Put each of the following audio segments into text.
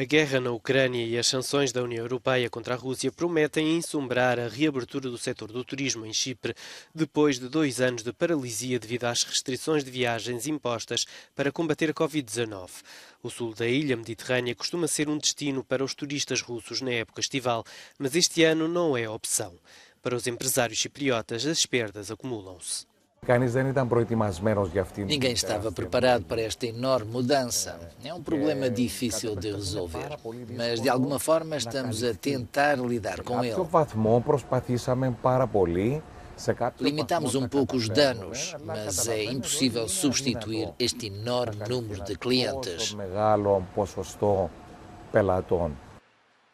A guerra na Ucrânia e as sanções da União Europeia contra a Rússia prometem ensombrar a reabertura do setor do turismo em Chipre, depois de dois anos de paralisia devido às restrições de viagens impostas para combater a Covid-19. O sul da ilha mediterrânea costuma ser um destino para os turistas russos na época estival, mas este ano não é opção. Para os empresários chipriotas, as perdas acumulam-se δεν ήταν για αυτήν. Ninguém estava preparado para esta enorme mudança. É, é um problema é, difícil de resolver, mas de alguma forma estamos a tentar lidar com ele. βαθμό προσπαθήσαμε πάρα πολύ Limitamos um pouco os danos, eh? mas é impossível eh? substituir este enorme número de clientes.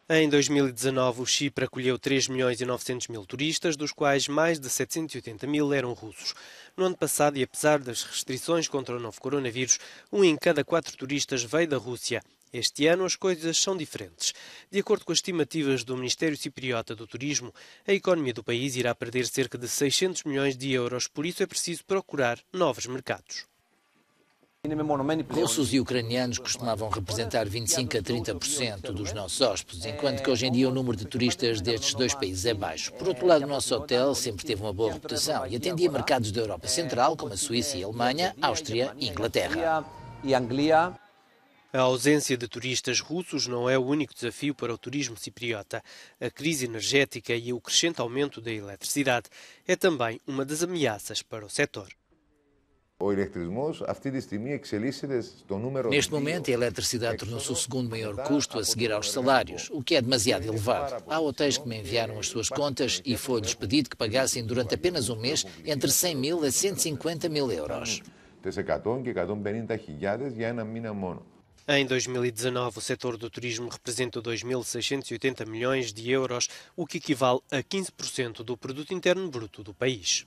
Em 2019, o Chipre acolheu 3 milhões e 900 mil turistas, dos quais mais de 780 mil eram russos. No ano passado, e apesar das restrições contra o novo coronavírus, um em cada quatro turistas veio da Rússia. Este ano as coisas são diferentes. De acordo com as estimativas do Ministério Cipriota do Turismo, a economia do país irá perder cerca de 600 milhões de euros, por isso é preciso procurar novos mercados. Russos e ucranianos costumavam representar 25 a 30% dos nossos hóspedes, enquanto que hoje em dia o número de turistas destes dois países é baixo. Por outro lado, o nosso hotel sempre teve uma boa reputação e atendia mercados da Europa Central, como a Suíça e a Alemanha, Áustria e Inglaterra. A ausência de turistas russos não é o único desafio para o turismo cipriota. A crise energética e o crescente aumento da eletricidade é também uma das ameaças para o setor. Ο ηλεκτρισμός αυτή τη στιγμή εξελίσσεται στο Neste momento, a eletricidade tornou-se o segundo maior custo a seguir aos salários, o que é demasiado elevado. Há hotéis que me enviaram as suas contas e foi-lhes pedido que pagassem durante apenas um mês entre 100 mil a 150 mil euros. Em 2019, o setor do turismo representa 2.680 milhões de euros, o que equivale a 15% do produto interno bruto do país.